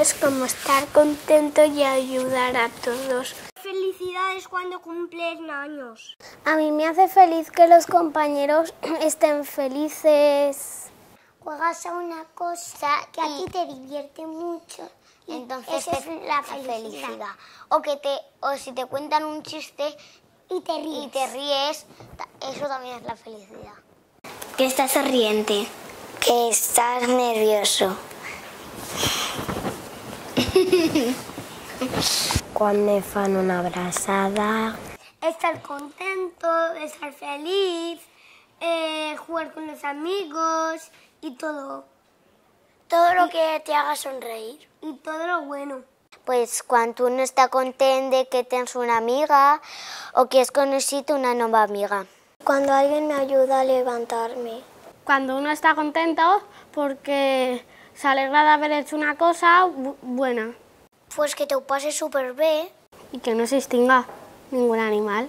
es como estar contento y ayudar a todos. Felicidades cuando cumplen años. A mí me hace feliz que los compañeros estén felices. Juegas a una cosa que a ti te divierte mucho. Y Entonces es la felicidad. O que te, o si te cuentan un chiste y te ríes. Y te ríes, eso también es la felicidad. Que estás sonriente. Que estás nervioso. Cuando fan una abrazada. Estar contento, estar feliz, eh, jugar con los amigos y todo. Todo lo que te haga sonreír. Y todo lo bueno. Pues cuando uno está contento de que tienes una amiga o que has conocido una nueva amiga. Cuando alguien me ayuda a levantarme. Cuando uno está contento porque de haber hecho una cosa buena. Pues que te pase pases súper bien. Y que no se extinga ningún animal.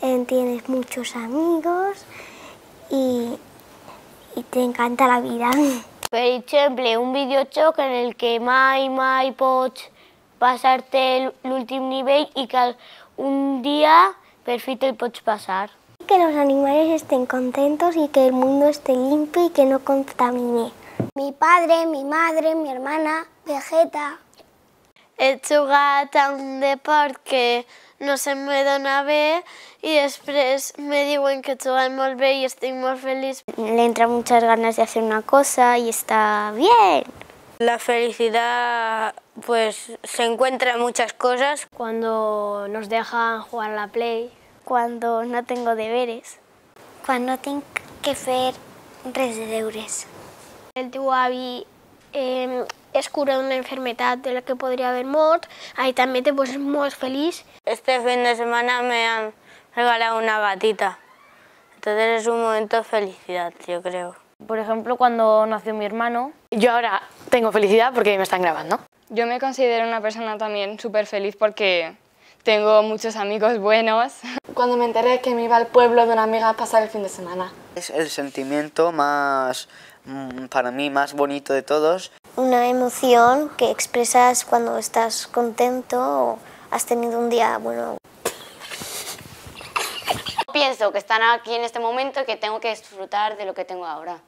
Eh, tienes muchos amigos y, y te encanta la vida. Por ejemplo, un videojuego en el que mai, mai pots pasarte el último nivel y que un día por el te pasar pasar. Que los animales estén contentos y que el mundo esté limpio y que no contamine mi padre, mi madre, mi hermana, Vegeta. He tan a un deporte que no se me da una vez y después me en que he jugat muy y estoy muy feliz. Le entra muchas ganas de hacer una cosa y está bien. La felicidad pues se encuentra en muchas cosas. Cuando nos dejan jugar a la Play. Cuando no tengo deberes. Cuando tengo que hacer redes de el tío avi eh, em, curado cura una enfermedad de la que podría haber muerto. ahí también te pones muy feliz. Este fin de semana me han regalado una gatita, entonces es un momento de felicidad, yo creo. Por ejemplo, cuando nació mi hermano. Yo ahora tengo felicidad porque me están grabando. Yo me considero una persona también súper feliz porque tengo muchos amigos buenos. cuando me enteré que me iba al pueblo de una amiga a pasar el fin de semana. Es el sentimiento más, mm, para mí, más bonito de todos. Una emoción que expresas cuando estás contento o has tenido un día bueno. Pienso que están aquí en este momento y que tengo que disfrutar de lo que tengo ahora.